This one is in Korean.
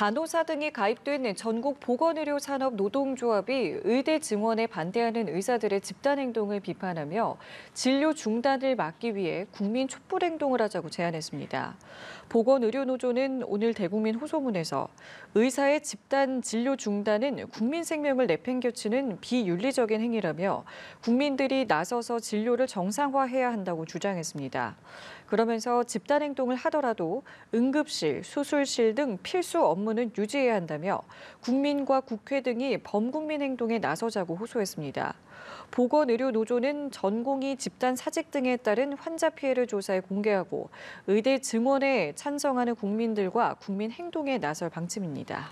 간호사 등이 가입된 전국 보건의료산업 노동조합이 의대 증원에 반대하는 의사들의 집단 행동을 비판하며 진료 중단을 막기 위해 국민 촛불 행동을 하자고 제안했습니다. 보건의료노조는 오늘 대국민 호소문에서 의사의 집단 진료 중단은 국민 생명을 내팽겨치는 비윤리적인 행위라며 국민들이 나서서 진료를 정상화해야 한다고 주장했습니다. 그러면서 집단 행동을 하더라도 응급실, 수술실 등 필수 업무 업무는 유지해야 한다며 국민과 국회 등이 범국민 행동에 나서자고 호소했습니다. 보건의료노조는 전공의 집단 사직 등에 따른 환자 피해를 조사해 공개하고 의대 증원에 찬성하는 국민들과 국민 행동에 나설 방침입니다.